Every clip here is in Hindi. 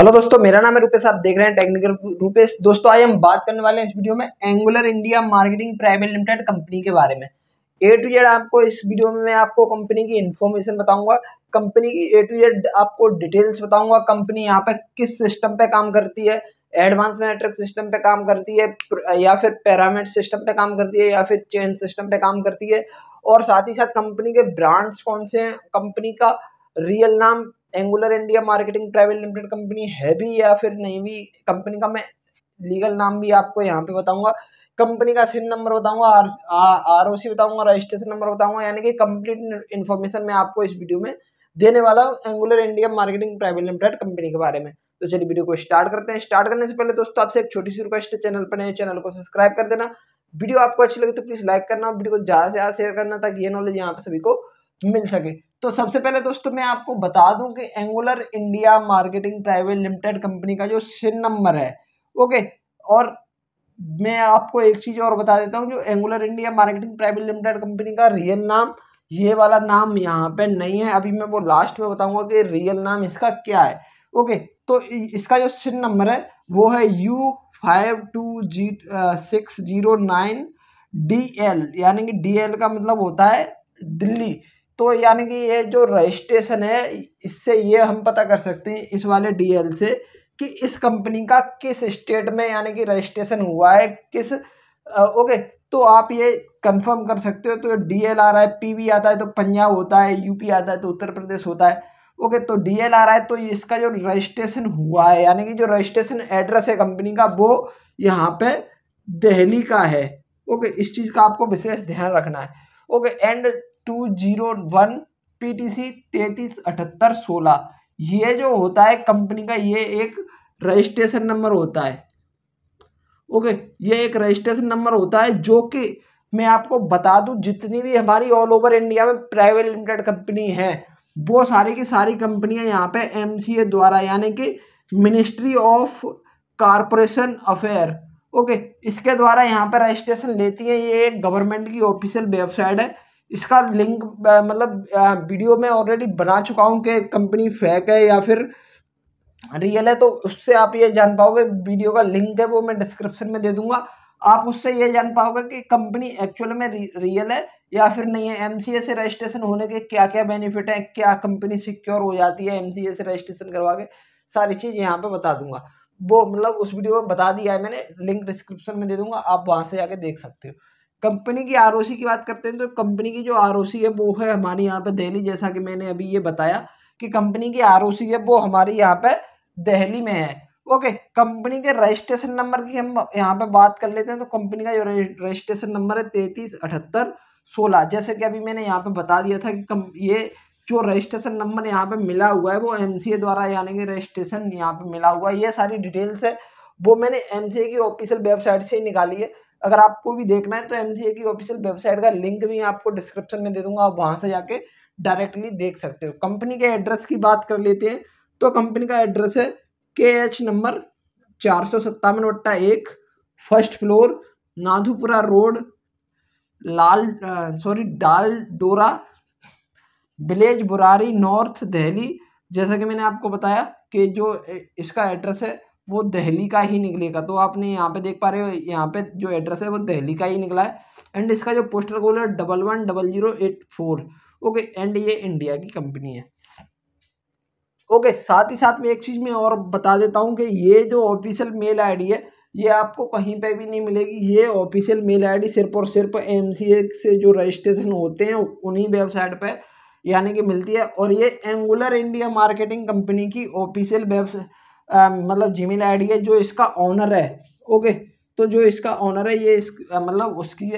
हेलो दोस्तों मेरा नाम है रुपेश आप देख रहे हैं टेक्निकल रुपेश दोस्तों आज हम बात करने वाले हैं इस वीडियो में Angular India marketing private limited company के बारे में ए टू जेड आपको इस वीडियो में मैं आपको कंपनी की इन्फॉर्मेशन बताऊंगा कंपनी की ए टू जेड आपको डिटेल्स बताऊंगा कंपनी यहाँ पे किस सिस्टम पे काम करती है एडवांस मेट्रिक सिस्टम पे काम करती है या फिर पैरामेट सिस्टम पे काम करती है या फिर चेन सिस्टम पे काम करती है और साथ ही साथ कंपनी के ब्रांड्स कौन से हैं कंपनी का रियल नाम Angular India marketing private limited company है भी या फिर नहीं भी कंपनी का मैं लीगल नाम भी आपको यहाँ पे बताऊंगा कंपनी का सिन नंबर बताऊंगा आर आर ओ सी बताऊंगा रजिस्ट्रेशन नंबर बताऊंगा यानी कि कंप्लीट इन्फॉर्मेशन मैं आपको इस वीडियो में देने वाला हूँ Angular India marketing private limited company के बारे में तो चलिए वीडियो को स्टार्ट करते हैं स्टार्ट करने से पहले दोस्तों आपसे एक छोटी सी रिक्वेस्ट है चैनल पर नए चैनल को सब्सक्राइब कर देना वीडियो आपको अच्छी लगे तो प्लीज़ लाइक करना वीडियो को ज़्यादा से ज़्यादा शेयर करना ताकि ये नॉलेज यहाँ पर सभी को मिल सके तो सबसे पहले दोस्तों मैं आपको बता दूं कि Angular India marketing private limited company का जो सिन नंबर है ओके और मैं आपको एक चीज़ और बता देता हूँ जो Angular India marketing private limited company का रियल नाम ये वाला नाम यहाँ पे नहीं है अभी मैं वो लास्ट में बताऊंगा कि रियल नाम इसका क्या है ओके तो इसका जो सिन नंबर है वो है U five two G six zero nine D L यानी कि डी एल का मतलब होता है दिल्ली तो यानी कि ये जो रजिस्ट्रेशन है इससे ये हम पता कर सकते हैं इस वाले डीएल से कि इस कंपनी का किस स्टेट में यानी कि रजिस्ट्रेशन हुआ है किस आ, ओके तो आप ये कंफर्म कर सकते हो तो डी एल आ रहा है पी आता है तो पंजाब होता है यूपी आता है तो उत्तर प्रदेश होता है ओके तो डी एल आ रहा है तो इसका जो रजिस्ट्रेशन हुआ है यानी कि जो रजिस्ट्रेशन एड्रेस है कंपनी का वो यहाँ पे दिल्ली का है ओके इस चीज़ का आपको विशेष ध्यान रखना है okay and two zero one P T C तैतीस अठहत्तर सोलह ये जो होता है कंपनी का ये एक रजिस्ट्रेशन नंबर होता है ओके ये एक रजिस्ट्रेशन नंबर होता है जो कि मैं आपको बता दूं जितनी भी हमारी ऑल ओवर इंडिया में प्राइवेट लिमिटेड कंपनी है वो सारी की सारी कंपनियां यहाँ पे एम द्वारा यानी कि ministry of corporation affair okay इसके द्वारा यहाँ पर रजिस्ट्रेशन लेती है ये एक गवर्नमेंट की ऑफिशियल वेबसाइट है इसका लिंक मतलब वीडियो में ऑलरेडी बना चुका हूँ कि कंपनी फेक है या फिर रियल है तो उससे आप ये जान पाओगे वीडियो का लिंक है वो मैं डिस्क्रिप्शन में दे दूंगा आप उससे ये जान पाओगे कि कंपनी एक्चुअल में रियल है या फिर नहीं है एम सी से रजिस्ट्रेशन होने के क्या क्या बेनिफिट हैं क्या कंपनी सिक्योर हो जाती है एम सी से रजिस्ट्रेशन करवा के सारी चीज़ यहाँ पे बता दूंगा वो मतलब उस वीडियो में बता दिया है मैंने लिंक डिस्क्रिप्शन में दे दूंगा आप वहाँ से जाके देख सकते हो कंपनी की आर की बात करते हैं तो कंपनी की जो आर है वो है हमारे यहाँ पर दहली जैसा कि मैंने अभी ये बताया कि कंपनी की आर है वो हमारे यहाँ पर दहली में है ओके कंपनी के रजिस्ट्रेशन नंबर की हम यहाँ पे बात कर लेते हैं तो कंपनी का जो रजिस्ट्रेशन नंबर है तैतीस अठहत्तर सोलह जैसे कि अभी मैंने यहाँ पे बता दिया था कि कम ये जो रजिस्ट्रेशन नंबर यहाँ पे मिला हुआ है वो एम द्वारा यानी कि रजिस्ट्रेशन यहाँ पे मिला हुआ है ये सारी डिटेल्स है वो मैंने एम की ऑफिशियल वेबसाइट से ही निकाली है अगर आपको भी देखना है तो एम की ऑफिशियल वेबसाइट का लिंक भी आपको डिस्क्रिप्शन में दे दूंगा आप वहाँ से जाके डायरेक्टली देख सकते हो कंपनी के एड्रेस की बात कर लेते हैं तो कंपनी का एड्रेस है के एच नंबर चार सौ सत्तावन वट्टा एक फर्स्ट फ्लोर नाधुपुरा रोड लाल सॉरी डाल डोरा विलेज बुरारी नॉर्थ दिल्ली जैसा कि मैंने आपको बताया कि जो इसका एड्रेस है वो दहली का ही निकलेगा तो आपने यहाँ पे देख पा रहे हो यहाँ पे जो एड्रेस है वो दहली का ही निकला है एंड इसका जो पोस्टर कोड है double one double zero eight four okay and ये इंडिया की कंपनी है ओके साथ ही साथ में एक चीज़ में और बता देता हूँ कि ये जो ऑफिशियल मेल आईडी है ये आपको कहीं पे भी नहीं मिलेगी ये ऑफिशियल मेल आईडी सिर्फ और सिर्फ एम से जो रजिस्ट्रेशन होते हैं उन्हीं वेबसाइट पर यानी कि मिलती है और ये एंगुलर इंडिया मार्केटिंग कंपनी की ऑफिशियल वेबसाइट आ, मतलब जीमेल आईडी है जो इसका ऑनर है ओके तो जो इसका ऑनर है ये इस मतलब उसकी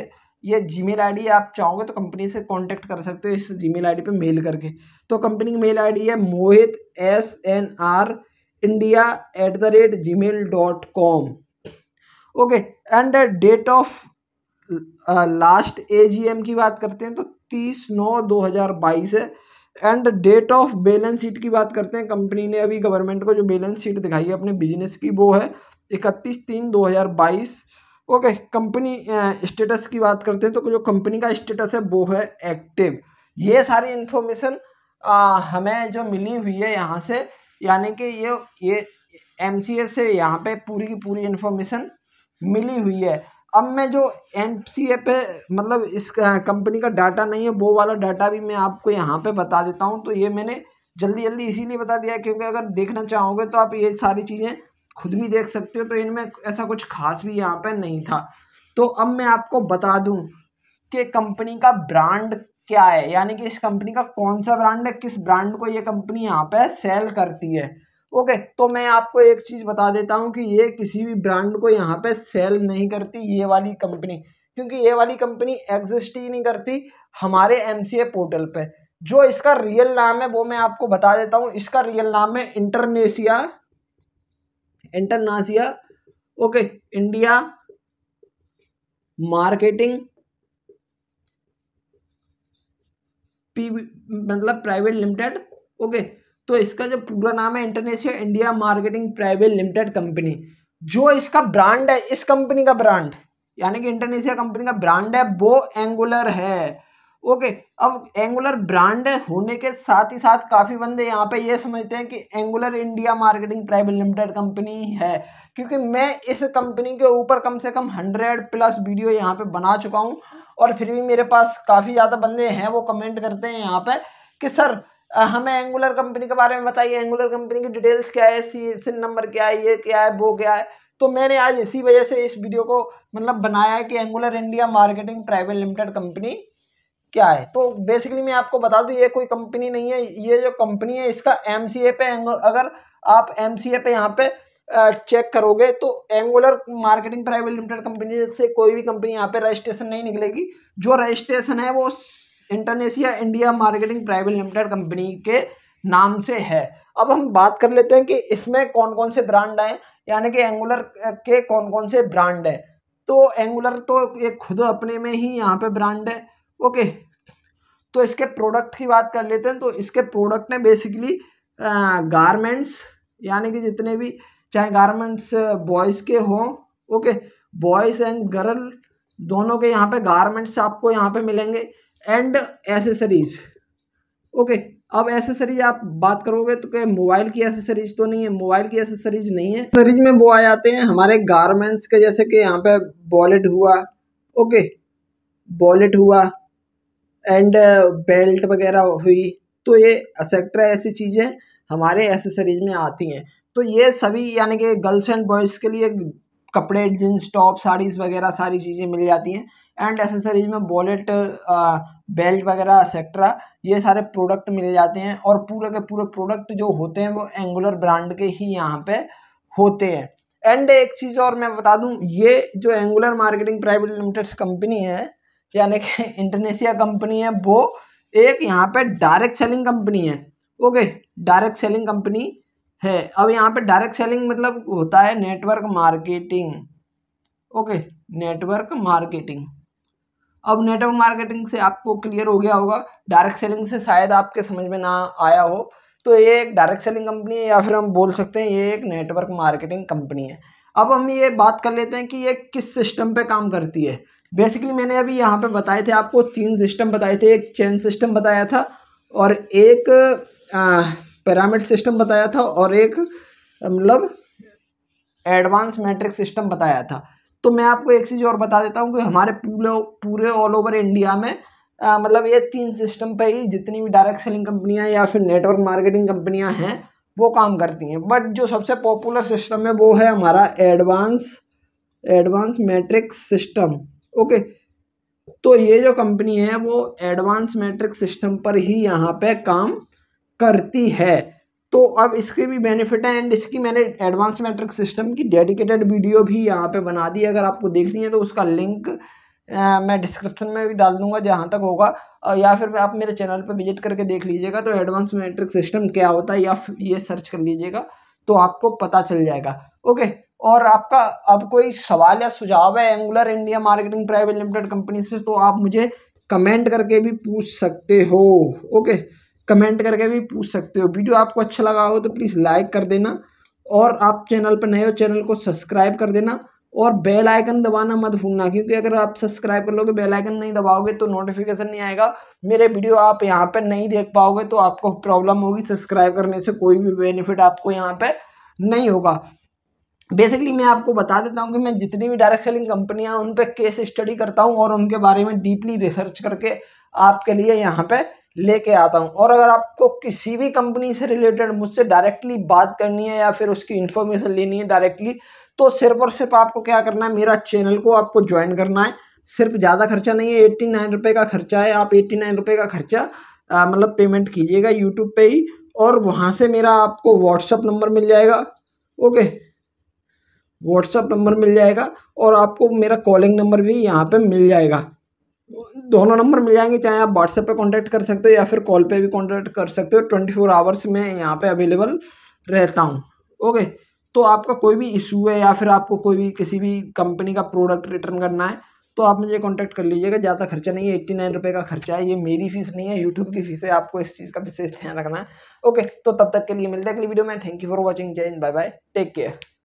ये जीमेल आईडी आप चाहोगे तो कंपनी से कांटेक्ट कर सकते हो इस जीमेल आईडी पे मेल करके तो कंपनी की मेल आईडी है Mohit S N R India at the rate G mail dot com okay and date of last A G M की बात करते हैं तो तीस नौ दो हज़ार बाईस है and date of balance sheet की बात करते हैं कंपनी ने अभी गवर्नमेंट को जो बैलेंस शीट दिखाई है अपने बिजनेस की वो है इकतीस तीन दो हज़ार बाईस ओके कंपनी स्टेटस की बात करते हैं तो जो कंपनी का स्टेटस है वो है एक्टिव ये सारी इन्फॉर्मेशन हमें जो मिली हुई है यहाँ से यानी कि ये ये एम से यहाँ पे पूरी की पूरी इन्फॉर्मेशन मिली हुई है अब मैं जो एन सी ए पे मतलब इस कंपनी का डाटा नहीं है वो वाला डाटा भी मैं आपको यहाँ पे बता देता हूँ तो ये मैंने जल्दी जल्दी इसीलिए बता दिया क्योंकि अगर देखना चाहोगे तो आप ये सारी चीज़ें खुद भी देख सकते हो तो इनमें ऐसा कुछ खास भी यहाँ पे नहीं था तो अब मैं आपको बता दूँ कि कंपनी का ब्रांड क्या है यानी कि इस कंपनी का कौन सा ब्रांड है किस ब्रांड को ये कंपनी यहाँ पर सेल करती है ओके तो मैं आपको एक चीज़ बता देता हूँ कि ये किसी भी ब्रांड को यहाँ पे सेल नहीं करती ये वाली कंपनी क्योंकि ये वाली कंपनी एग्जिस्ट ही नहीं करती हमारे एम पोर्टल पे जो इसका रियल नाम है वो मैं आपको बता देता हूँ इसका रियल नाम है Internesia Internasia okay India marketing P मतलब प्राइवेट लिमिटेड ओके तो इसका जो पूरा नाम है international India marketing private limited company जो इसका ब्रांड है इस कंपनी का ब्रांड यानी कि इंटरनेशिया कंपनी का ब्रांड है वो एंगुलर है ओके अब एंगुलर ब्रांड होने के साथ ही साथ काफ़ी बंदे यहाँ पे ये समझते हैं कि Angular India marketing private limited company है क्योंकि मैं इस कंपनी के ऊपर कम से कम हंड्रेड प्लस वीडियो यहाँ पे बना चुका हूँ और फिर भी मेरे पास काफ़ी ज़्यादा बंदे हैं वो कमेंट करते हैं यहाँ पे कि सर हमें एंगुलर कंपनी के बारे में बताइए एंगुलर कंपनी की डिटेल्स क्या है सी सिन नंबर क्या है ये क्या है वो क्या है तो मैंने आज इसी वजह से इस वीडियो को मतलब बनाया है कि Angular India marketing private limited company क्या है तो बेसिकली मैं आपको बता दूँ ये कोई कंपनी नहीं है ये जो कंपनी है इसका एम पे अगर आप एम पे यहाँ पर चेक करोगे तो Angular marketing private limited company से कोई भी कंपनी यहाँ पे रजिस्ट्रेशन नहीं निकलेगी जो रजिस्ट्रेशन है वो Internesia India marketing private limited company के नाम से है अब हम बात कर लेते हैं कि इसमें कौन कौन से ब्रांड आए यानी कि एंगुलर के कौन कौन से ब्रांड है तो एंगुलर तो ये खुद अपने में ही यहाँ पे ब्रांड है ओके तो इसके प्रोडक्ट की बात कर लेते हैं तो इसके प्रोडक्ट ने बेसिकली गारमेंट्स यानी कि जितने भी चाहे गारमेंट्स बॉयज़ के हों ओके बॉयज़ एंड गर्ल दोनों के यहाँ पे गारमेंट्स आपको यहाँ पे मिलेंगे एंड एसेसरीज ओके अब एसेसरीज आप बात करोगे तो क्या मोबाइल की एसेसरीज तो नहीं है मोबाइल की एसेसरीज नहीं है एसेसरीज में वो आ जाते हैं हमारे गारमेंट्स के जैसे कि यहाँ पे वॉलेट हुआ ओके वॉलेट हुआ एंड बेल्ट uh, वगैरह हुई तो ये एक्सेट्रा ऐसी चीज़ें हमारे एसेसरीज में आती हैं तो ये सभी यानी कि गर्ल्स एंड बॉयज़ के लिए कपड़े जीन्स टॉप साड़ीज़ वगैरह सारी चीज़ें मिल जाती हैं एंड एसेसरीज में वॉलेट बेल्ट वगैरह एक्सेट्रा ये सारे प्रोडक्ट मिल जाते हैं और पूरे के पूरे प्रोडक्ट जो होते हैं वो एंगुलर ब्रांड के ही यहाँ पे होते हैं एंड एक चीज़ और मैं बता दूं ये जो Angular marketing private limited company है यानी कि इंटरनेशिया कंपनी है वो एक यहाँ पे डायरेक्ट सेलिंग कंपनी है ओके डायरेक्ट सेलिंग कंपनी है अब यहाँ पे डायरेक्ट सेलिंग मतलब होता है network marketing okay network marketing अब नेटवर्क मार्केटिंग से आपको क्लियर हो गया होगा डायरेक्ट सेलिंग से शायद आपके समझ में ना आया हो तो ये एक डायरेक्ट सेलिंग कंपनी है या फिर हम बोल सकते हैं ये एक नेटवर्क मार्केटिंग कंपनी है अब हम ये बात कर लेते हैं कि ये किस सिस्टम पे काम करती है बेसिकली मैंने अभी यहाँ पे बताए थे आपको तीन सिस्टम बताए थे एक चेन सिस्टम बताया था और एक पैरामिड सिस्टम बताया था और एक मतलब एडवांस मैट्रिक सिस्टम बताया था तो मैं आपको एक चीज़ और बता देता हूँ कि हमारे पूरे पूरे ऑल ओवर इंडिया में आ, मतलब ये तीन सिस्टम पे ही जितनी भी डायरेक्ट सेलिंग कंपनियाँ या फिर नेटवर्क मार्केटिंग कंपनियाँ हैं वो काम करती हैं बट जो सबसे पॉपुलर सिस्टम है वो है हमारा advance advance matrix system okay तो ये जो कंपनी है वो एडवांस मैट्रिक सिस्टम पर ही यहाँ पे काम करती है तो अब इसके भी बेनिफिट हैं एंड इसकी मैंने एडवांस मेट्रिक सिस्टम की डेडिकेटेड वीडियो भी यहाँ पे बना दी है अगर आपको देखनी है तो उसका लिंक आ, मैं डिस्क्रिप्शन में भी डाल दूंगा जहाँ तक होगा या फिर आप मेरे चैनल पर विजिट करके देख लीजिएगा तो एडवांस मैट्रिक सिस्टम क्या होता है या ये सर्च कर लीजिएगा तो आपको पता चल जाएगा ओके और आपका अब कोई सवाल या सुझाव है Angular India marketing private limited company से तो आप मुझे कमेंट करके भी पूछ सकते हो ओके कमेंट करके भी पूछ सकते हो वीडियो आपको अच्छा लगा हो तो प्लीज़ लाइक कर देना और आप चैनल पर नए हो चैनल को सब्सक्राइब कर देना और बेल आइकन दबाना मत भूलना क्योंकि अगर आप सब्सक्राइब कर लोगे बेल आइकन नहीं दबाओगे तो नोटिफिकेशन नहीं आएगा मेरे वीडियो आप यहाँ पर नहीं देख पाओगे तो आपको प्रॉब्लम होगी सब्सक्राइब करने से कोई भी बेनिफिट आपको यहाँ पर नहीं होगा बेसिकली मैं आपको बता देता हूँ कि मैं जितनी भी डायरेक्ट सेलिंग कंपनियाँ उन पर केस स्टडी करता हूँ और उनके बारे में डीपली रिसर्च करके आपके लिए यहाँ पर लेके आता हूँ और अगर आपको किसी भी कंपनी से रिलेटेड मुझसे डायरेक्टली बात करनी है या फिर उसकी इन्फॉर्मेशन लेनी है डायरेक्टली तो सिर्फ और सिर्फ आपको क्या करना है मेरा चैनल को आपको ज्वाइन करना है सिर्फ ज़्यादा खर्चा नहीं है एट्टी नाइन रुपये का खर्चा है आप एट्टी नाइन रुपये का खर्चा मतलब पेमेंट कीजिएगा यूट्यूब पे ही और वहाँ से मेरा आपको व्हाट्सअप नंबर मिल जाएगा ओके व्हाट्सअप नंबर मिल जाएगा और आपको मेरा कॉलिंग नंबर भी यहाँ पे मिल जाएगा दोनों नंबर मिल जाएंगे चाहे आप व्हाट्सएप पे कांटेक्ट कर सकते हो या फिर कॉल पे भी कांटेक्ट कर सकते हो ट्वेंटी फोर आवर्स में यहाँ पे अवेलेबल रहता हूँ ओके तो आपका कोई भी इशू है या फिर आपको कोई भी किसी भी कंपनी का प्रोडक्ट रिटर्न करना है तो आप मुझे कांटेक्ट कर लीजिएगा ज़्यादा खर्चा नहीं है एट्टी नाइन रुपये का खर्चा है ये मेरी फीस नहीं है यूट्यूब की फीस है आपको इस चीज़ का विशेष ध्यान रखना है ओके तो तब तक के लिए मिलते हैं अगली वीडियो में थैंक यू फॉर वॉचिंग जय हिंद बाय बाय टेक केयर